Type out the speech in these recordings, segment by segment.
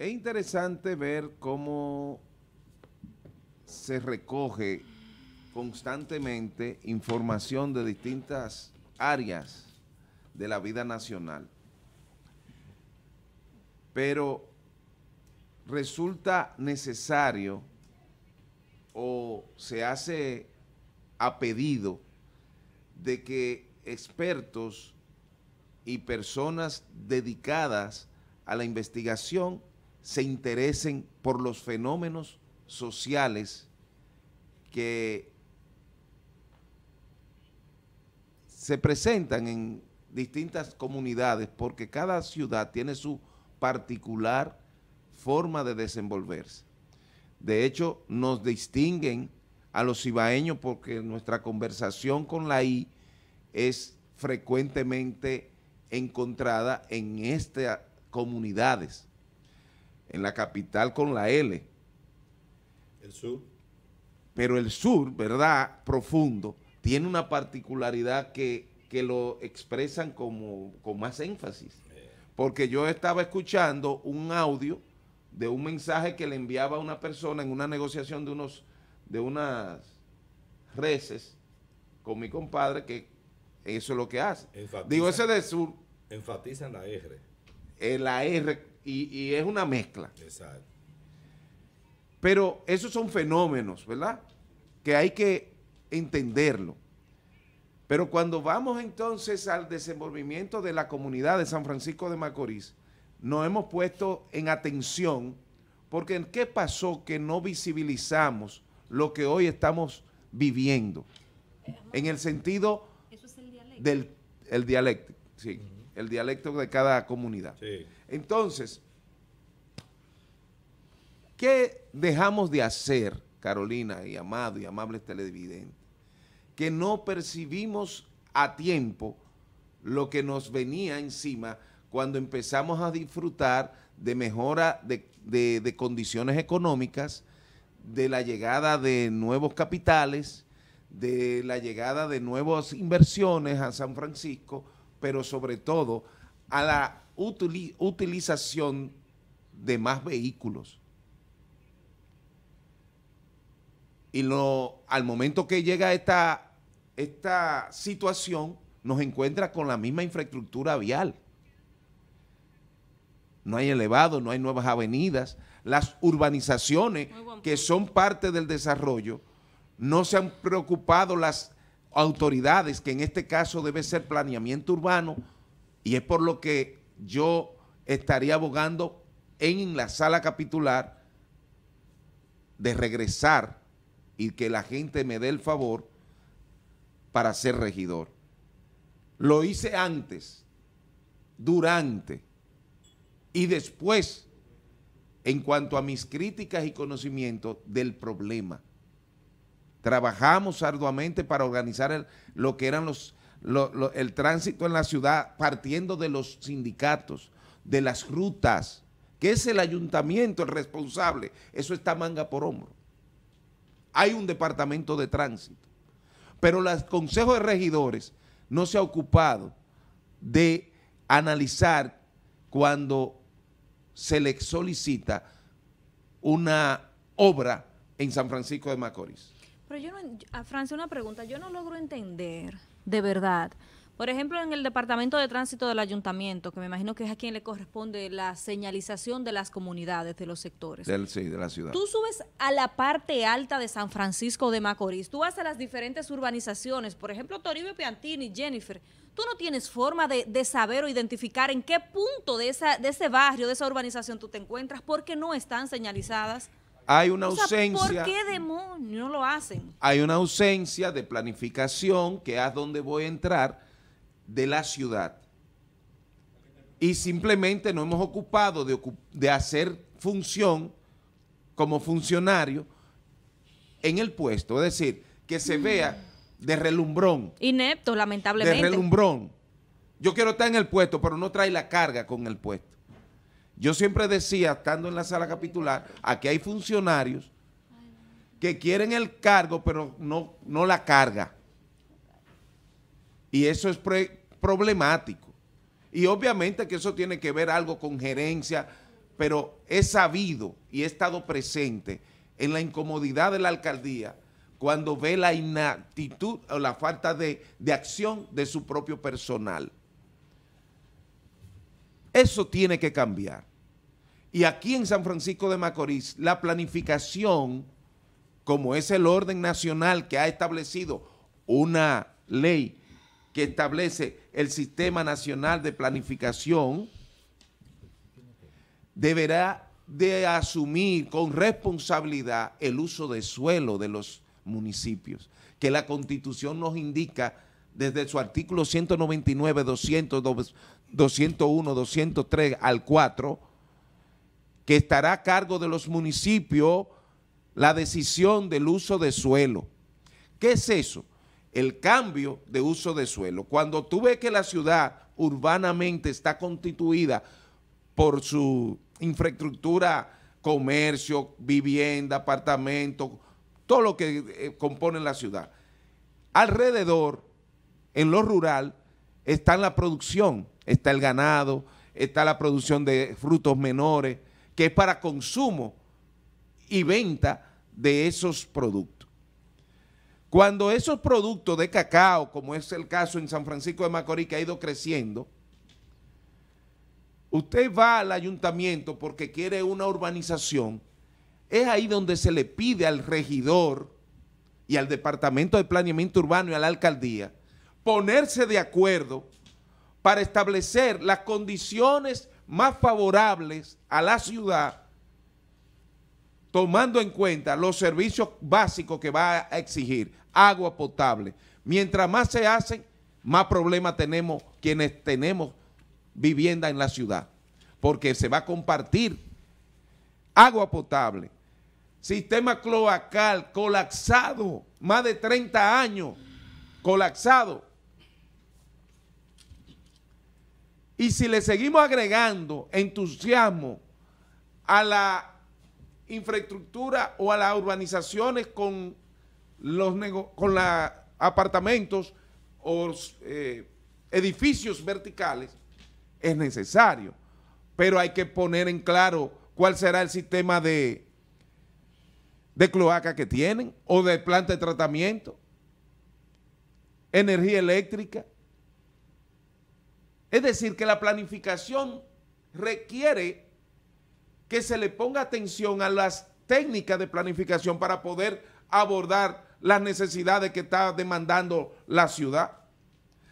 Es interesante ver cómo se recoge constantemente información de distintas áreas de la vida nacional. Pero resulta necesario o se hace a pedido de que expertos y personas dedicadas a la investigación se interesen por los fenómenos sociales que se presentan en distintas comunidades porque cada ciudad tiene su particular forma de desenvolverse. De hecho, nos distinguen a los cibaeños porque nuestra conversación con la I es frecuentemente encontrada en estas comunidades en la capital con la L. El sur. Pero el sur, ¿verdad? Profundo, tiene una particularidad que, lo expresan con más énfasis. Eh. Porque yo estaba escuchando un audio de un mensaje que le enviaba a una persona en una negociación de, unos, de unas reces con mi compadre, que eso es lo que hace. Digo, ese de sur. Enfatizan la R. Eh, la R y, es una mezcla. Exacto. Pero esos son fenómenos, ¿verdad? Que hay que entenderlo. Pero cuando vamos entonces al desenvolvimiento de la comunidad de San Francisco de Macorís, nos hemos puesto en atención porque en ¿qué pasó que no visibilizamos lo que hoy estamos viviendo? En el sentido del el dialéctico, sí el dialecto de cada comunidad. Entonces, ¿qué dejamos de hacer, Carolina y amado y amables televidentes? Que no percibimos a tiempo lo que nos venía encima cuando empezamos a disfrutar de mejora de, de condiciones económicas, de la llegada de nuevos capitales, de la llegada de nuevas inversiones a San Francisco, pero sobre todo a la utilización de más vehículos. Y lo, al momento que llega esta, esta situación, nos encuentra con la misma infraestructura vial. No hay elevado, no hay nuevas avenidas. Las urbanizaciones que son parte del desarrollo, no se han preocupado las autoridades, que en este caso debe ser planeamiento urbano, y es por lo que yo estaría abogando en la sala capitular de regresar y que la gente me dé el favor para ser regidor. Lo hice antes, durante y después en cuanto a mis críticas y conocimiento del problema. Trabajamos arduamente para organizar lo que eran los, el tránsito en la ciudad partiendo de los sindicatos, de las rutas, que es el ayuntamiento el responsable. Eso está manga por hombro. Hay un departamento de tránsito. Pero el Consejo de Regidores no se ha ocupado de analizar cuando se le solicita una obra en San Francisco de Macorís. Pero yo no, a ah, Francia una pregunta, yo no logro entender, de verdad. Por ejemplo, en el Departamento de Tránsito del Ayuntamiento, que me imagino que es a quien le corresponde la señalización de las comunidades, de los sectores. Del, sí, de la ciudad. Tú subes a la parte alta de San Francisco de Macorís, tú vas a las diferentes urbanizaciones, por ejemplo, Toribio Piantini, Jennifer, tú no tienes forma de, saber o identificar en qué punto de, esa, de ese barrio, de esa urbanización tú te encuentras, porque no están señalizadas hay una ausencia. ¿Por qué demonios lo hacen? Hay una ausencia de planificación, que es donde voy a entrar, de la ciudad. Y simplemente no hemos ocupado de, hacer función como funcionario en el puesto. Es decir, que se mm. vea de relumbrón. Inepto, lamentablemente. De relumbrón. Yo quiero estar en el puesto, pero no trae la carga con el puesto. Yo siempre decía, estando en la sala capitular, aquí hay funcionarios que quieren el cargo, pero no, no la carga. Y eso es problemático. Y obviamente que eso tiene que ver algo con gerencia, pero he sabido y he estado presente en la incomodidad de la alcaldía cuando ve la inactitud o la falta de acción de su propio personal. Eso tiene que cambiar. Y aquí en San Francisco de Macorís, la planificación, como es el orden nacional que ha establecido una ley que establece el Sistema Nacional de Planificación, deberá de asumir con responsabilidad el uso de suelo de los municipios, que la Constitución nos indica desde su artículo 199, 200, 201, 203 al 4, que estará a cargo de los municipios la decisión del uso de suelo. ¿Qué es eso? El cambio de uso de suelo. Cuando tú ves que la ciudad urbanamente está constituida por su infraestructura, comercio, vivienda, apartamento, todo lo que eh, compone la ciudad. Alrededor, en lo rural, está la producción, está el ganado, está la producción de frutos menores, que es para consumo y venta de esos productos. Cuando esos productos de cacao, como es el caso en San Francisco de Macorís, que ha ido creciendo, usted va al ayuntamiento porque quiere una urbanización, es ahí donde se le pide al regidor y al Departamento de Planeamiento Urbano y a la alcaldía ponerse de acuerdo para establecer las condiciones más favorables a la ciudad tomando en cuenta los servicios básicos que va a exigir, agua potable. Mientras más se hacen, más problemas tenemos quienes tenemos vivienda en la ciudad, porque se va a compartir agua potable, sistema cloacal colapsado, más de 30 años colapsado, Y si le seguimos agregando entusiasmo a la infraestructura o a las urbanizaciones con los con apartamentos o eh, edificios verticales, es necesario. Pero hay que poner en claro cuál será el sistema de, de cloaca que tienen o de planta de tratamiento, energía eléctrica, es decir, que la planificación requiere que se le ponga atención a las técnicas de planificación para poder abordar las necesidades que está demandando la ciudad.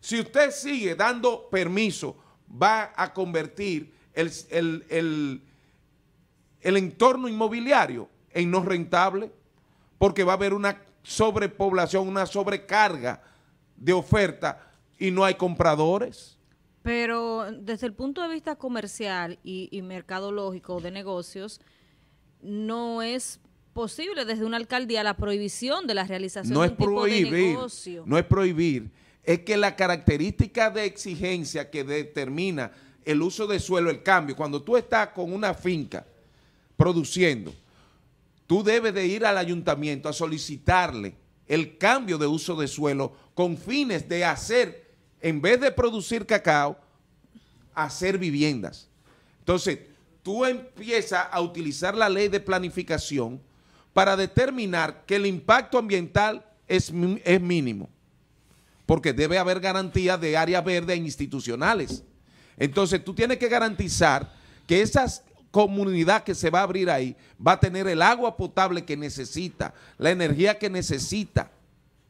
Si usted sigue dando permiso, va a convertir el, entorno inmobiliario en no rentable, porque va a haber una sobrepoblación, una sobrecarga de oferta y no hay compradores. Pero desde el punto de vista comercial y, mercadológico de negocios, no es posible desde una alcaldía la prohibición de la realización de un tipo de negocio. No es prohibir, es que la característica de exigencia que determina el uso de suelo, el cambio, cuando tú estás con una finca produciendo, tú debes de ir al ayuntamiento a solicitarle el cambio de uso de suelo con fines de hacer en vez de producir cacao, hacer viviendas. Entonces, tú empiezas a utilizar la ley de planificación para determinar que el impacto ambiental es, mínimo, porque debe haber garantías de áreas verdes e institucionales. Entonces, tú tienes que garantizar que esas comunidad que se va a abrir ahí va a tener el agua potable que necesita, la energía que necesita.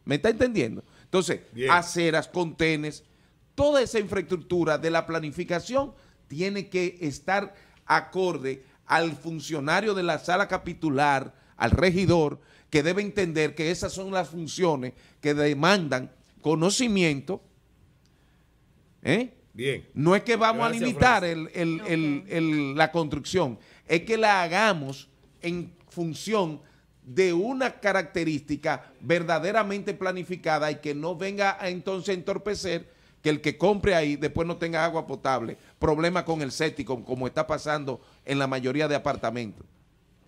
¿Me está entendiendo? Entonces, aceras, contenes, toda esa infraestructura de la planificación tiene que estar acorde al funcionario de la sala capitular, al regidor, que debe entender que esas son las funciones que demandan conocimiento. ¿eh? Bien. No es que vamos a limitar la construcción, es que la hagamos en función de una característica verdaderamente planificada y que no venga a entonces entorpecer que el que compre ahí después no tenga agua potable, problema con el séptico, como está pasando en la mayoría de apartamentos.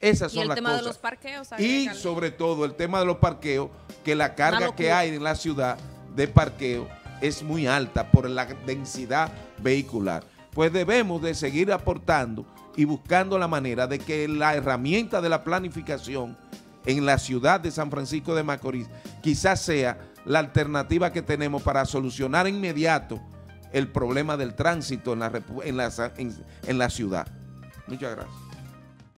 Esas ¿Y el tema De los parqueos, y sobre todo el tema de los parqueos, que la carga que hay en la ciudad de parqueo es muy alta por la densidad vehicular. Pues debemos de seguir aportando y buscando la manera de que la herramienta de la planificación en la ciudad de San Francisco de Macorís quizás sea la alternativa que tenemos para solucionar inmediato el problema del tránsito en la, la ciudad. Muchas gracias.